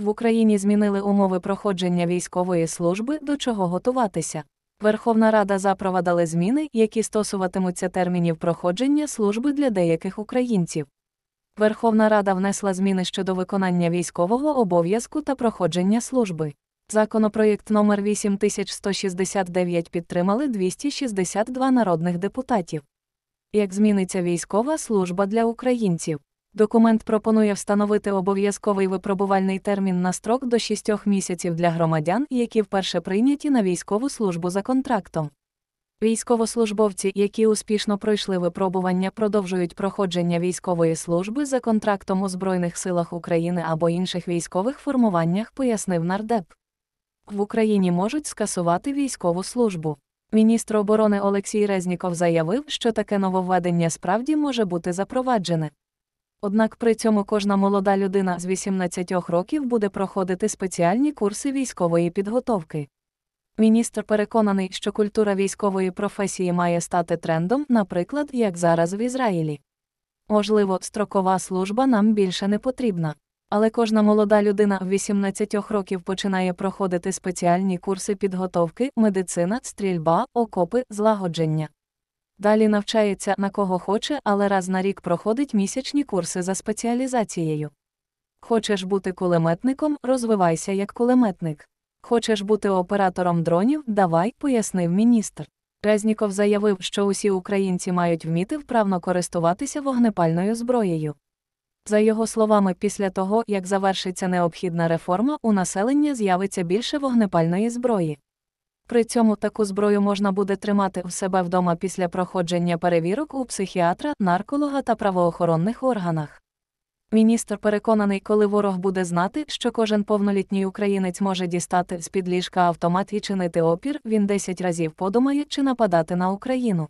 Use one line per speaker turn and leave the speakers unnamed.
В Україні змінили умови проходження військової служби, до чого готуватися. Верховна Рада запровадила зміни, які стосуватимуться термінів проходження служби для деяких українців. Верховна Рада внесла зміни щодо виконання військового обов'язку та проходження служби. Законопроєкт номер 8169 підтримали 262 народних депутатів. Як зміниться військова служба для українців? Документ пропонує встановити обов'язковий випробувальний термін на строк до шістьох місяців для громадян, які вперше прийняті на військову службу за контрактом. Військовослужбовці, які успішно пройшли випробування, продовжують проходження військової служби за контрактом у Збройних силах України або інших військових формуваннях, пояснив нардеп. В Україні можуть скасувати військову службу. Міністр оборони Олексій Резніков заявив, що таке нововведення справді може бути запроваджене. Однак при цьому кожна молода людина з 18 років буде проходити спеціальні курси військової підготовки. Міністр переконаний, що культура військової професії має стати трендом, наприклад, як зараз в Ізраїлі. Можливо, строкова служба нам більше не потрібна. Але кожна молода людина в 18 років починає проходити спеціальні курси підготовки, медицина, стрільба, окопи, злагодження. Далі навчається на кого хоче, але раз на рік проходить місячні курси за спеціалізацією. Хочеш бути кулеметником, розвивайся як кулеметник. Хочеш бути оператором дронів, давай, пояснив міністр. Резніков заявив, що усі українці мають вміти вправно користуватися вогнепальною зброєю. За його словами, після того, як завершиться необхідна реформа, у населення з'явиться більше вогнепальної зброї. При цьому таку зброю можна буде тримати в себе вдома після проходження перевірок у психіатра, нарколога та правоохоронних органах. Міністр переконаний, коли ворог буде знати, що кожен повнолітній українець може дістати з під ліжка автомат і чинити опір, він 10 разів подумає, чи нападати на Україну.